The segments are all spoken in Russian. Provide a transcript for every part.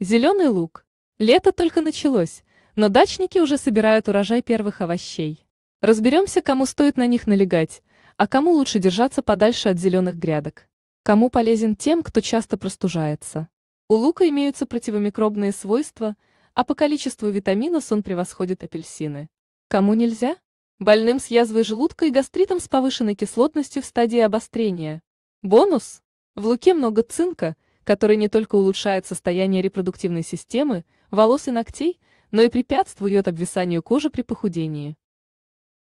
Зеленый лук. Лето только началось, но дачники уже собирают урожай первых овощей. Разберемся, кому стоит на них налегать, а кому лучше держаться подальше от зеленых грядок. Кому полезен тем, кто часто простужается. У лука имеются противомикробные свойства, а по количеству витаминов он превосходит апельсины. Кому нельзя? Больным с язвой желудка и гастритом с повышенной кислотностью в стадии обострения. Бонус! В луке много цинка – который не только улучшает состояние репродуктивной системы, волос и ногтей, но и препятствует обвисанию кожи при похудении.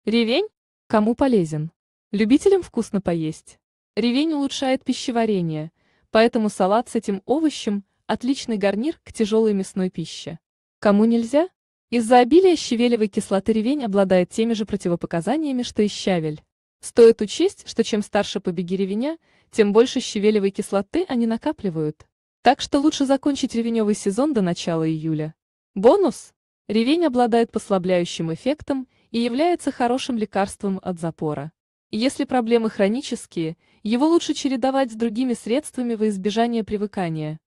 Ревень? Кому полезен? Любителям вкусно поесть. Ревень улучшает пищеварение, поэтому салат с этим овощем – отличный гарнир к тяжелой мясной пище. Кому нельзя? Из-за обилия щавелевой кислоты ревень обладает теми же противопоказаниями, что и щавель. Стоит учесть, что чем старше побеги ревеня, тем больше щавелевой кислоты они накапливают. Так что лучше закончить ревеневый сезон до начала июля. Бонус! Ревень обладает послабляющим эффектом и является хорошим лекарством от запора. Если проблемы хронические, его лучше чередовать с другими средствами во избежание привыкания.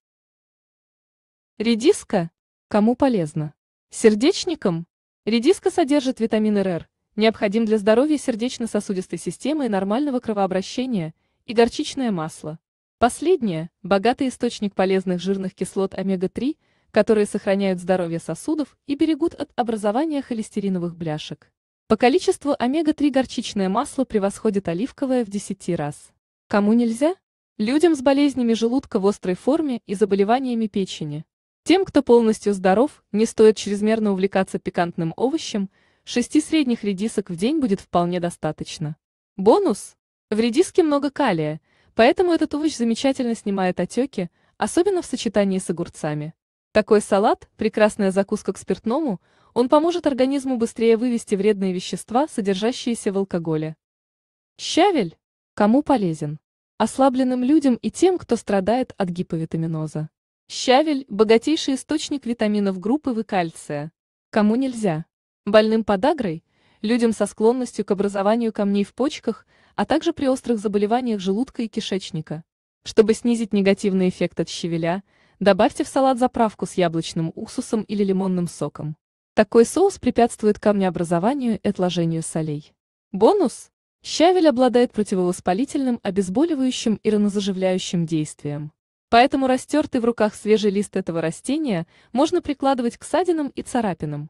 Редиска. Кому полезно? Сердечникам? Редиска содержит витамин РР, необходим для здоровья сердечно-сосудистой системы и нормального кровообращения, и горчичное масло. Последнее – богатый источник полезных жирных кислот омега-3, которые сохраняют здоровье сосудов и берегут от образования холестериновых бляшек. По количеству омега-3 горчичное масло превосходит оливковое в 10 раз. Кому нельзя? Людям с болезнями желудка в острой форме и заболеваниями печени. Тем, кто полностью здоров, не стоит чрезмерно увлекаться пикантным овощем – 6 средних редисок в день будет вполне достаточно. Бонус! В редиске много калия, поэтому этот овощ замечательно снимает отеки, особенно в сочетании с огурцами. Такой салат – прекрасная закуска к спиртному, он поможет организму быстрее вывести вредные вещества, содержащиеся в алкоголе. Щавель! Кому полезен? Ослабленным людям и тем, кто страдает от гиповитаминоза. Щавель – богатейший источник витаминов группы В кальция. Кому нельзя? Больным подагрой, людям со склонностью к образованию камней в почках, а также при острых заболеваниях желудка и кишечника. Чтобы снизить негативный эффект от щавеля, добавьте в салат заправку с яблочным уксусом или лимонным соком. Такой соус препятствует камнеобразованию и отложению солей. Бонус! Щавель обладает противовоспалительным, обезболивающим и ранозаживляющим действием. Поэтому растертый в руках свежий лист этого растения можно прикладывать к ссадинам и царапинам.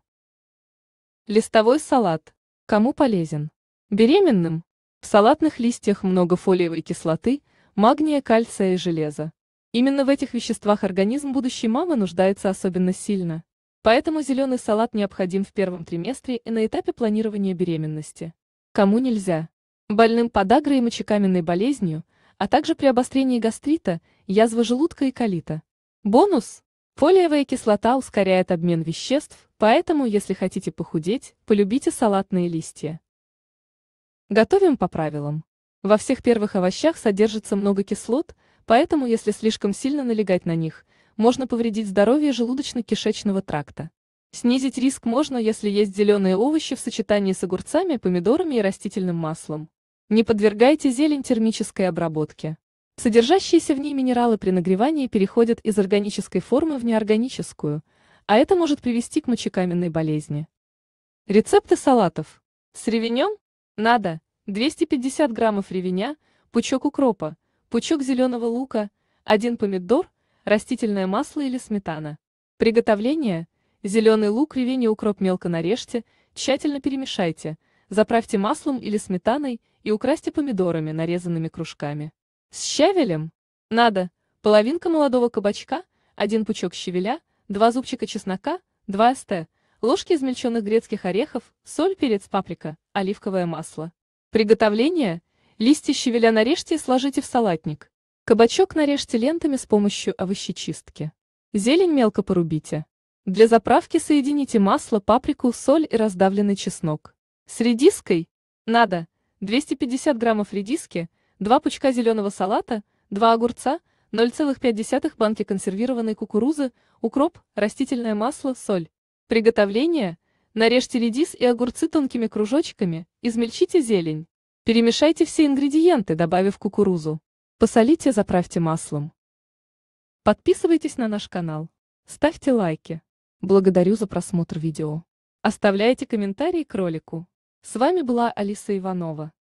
Листовой салат. Кому полезен? Беременным. В салатных листьях много фолиевой кислоты, магния, кальция и железа. Именно в этих веществах организм будущей мамы нуждается особенно сильно. Поэтому зеленый салат необходим в первом триместре и на этапе планирования беременности. Кому нельзя? Больным подагрой и мочекаменной болезнью, а также при обострении гастрита, язвы желудка и колита. Бонус! Фолиевая кислота ускоряет обмен веществ, поэтому, если хотите похудеть, полюбите салатные листья. Готовим по правилам. Во всех первых овощах содержится много кислот, поэтому, если слишком сильно налегать на них, можно повредить здоровье желудочно-кишечного тракта. Снизить риск можно, если есть зеленые овощи в сочетании с огурцами, помидорами и растительным маслом. Не подвергайте зелень термической обработке. Содержащиеся в ней минералы при нагревании переходят из органической формы в неорганическую, а это может привести к мочекаменной болезни. Рецепты салатов. С ревенем? Надо 250 граммов ревеня, пучок укропа, пучок зеленого лука, один помидор, растительное масло или сметана. Приготовление. Зеленый лук, ревень и укроп мелко нарежьте, тщательно перемешайте, заправьте маслом или сметаной и украсьте помидорами, нарезанными кружками. С щавелем? Надо. Половинка молодого кабачка, один пучок щавеля, два зубчика чеснока, два ст. Ложки измельченных грецких орехов, соль, перец, паприка, оливковое масло. Приготовление. Листья щавеля нарежьте и сложите в салатник. Кабачок нарежьте лентами с помощью овощечистки. Зелень мелко порубите. Для заправки соедините масло, паприку, соль и раздавленный чеснок. С редиской надо 250 граммов редиски, 2 пучка зеленого салата, 2 огурца, 0,5 банки консервированной кукурузы, укроп, растительное масло, соль. Приготовление. Нарежьте редис и огурцы тонкими кружочками, измельчите зелень. Перемешайте все ингредиенты, добавив кукурузу. Посолите, заправьте маслом. Подписывайтесь на наш канал. Ставьте лайки. Благодарю за просмотр видео. Оставляйте комментарии к ролику. С вами была Алиса Иванова.